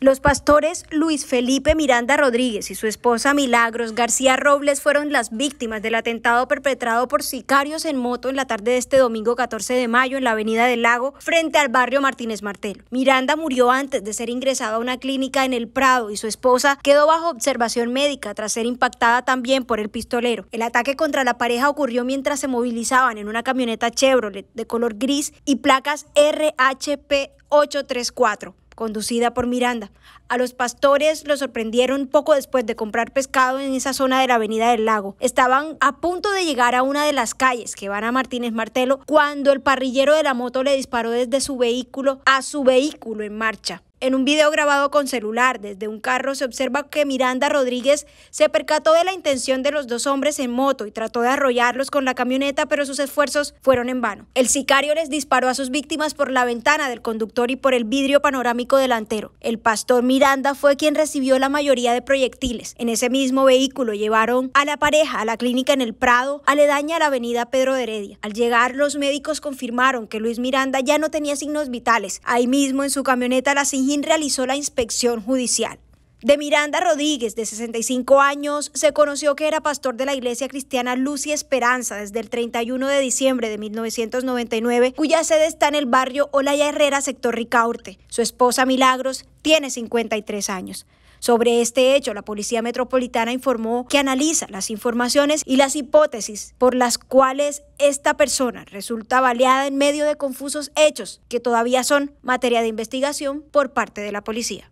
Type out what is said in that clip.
Los pastores Luis Felipe Miranda Rodríguez y su esposa Milagros García Robles fueron las víctimas del atentado perpetrado por sicarios en moto en la tarde de este domingo 14 de mayo en la Avenida del Lago frente al barrio Martínez Martel. Miranda murió antes de ser ingresada a una clínica en el Prado y su esposa quedó bajo observación médica tras ser impactada también por el pistolero. El ataque contra la pareja ocurrió mientras se movilizaban en una camioneta Chevrolet de color gris y placas RHP 834 conducida por Miranda. A los pastores lo sorprendieron poco después de comprar pescado en esa zona de la Avenida del Lago. Estaban a punto de llegar a una de las calles que van a Martínez Martelo cuando el parrillero de la moto le disparó desde su vehículo a su vehículo en marcha. En un video grabado con celular desde un carro se observa que Miranda Rodríguez se percató de la intención de los dos hombres en moto y trató de arrollarlos con la camioneta, pero sus esfuerzos fueron en vano. El sicario les disparó a sus víctimas por la ventana del conductor y por el vidrio panorámico delantero. El pastor Miranda fue quien recibió la mayoría de proyectiles. En ese mismo vehículo llevaron a la pareja a la clínica en el Prado, aledaña a la avenida Pedro de Heredia. Al llegar, los médicos confirmaron que Luis Miranda ya no tenía signos vitales. Ahí mismo en su camioneta la quien realizó la inspección judicial. De Miranda Rodríguez, de 65 años, se conoció que era pastor de la iglesia cristiana Luz y Esperanza desde el 31 de diciembre de 1999, cuya sede está en el barrio Olaya Herrera, sector Ricaurte. Su esposa Milagros tiene 53 años. Sobre este hecho, la Policía Metropolitana informó que analiza las informaciones y las hipótesis por las cuales esta persona resulta baleada en medio de confusos hechos que todavía son materia de investigación por parte de la policía.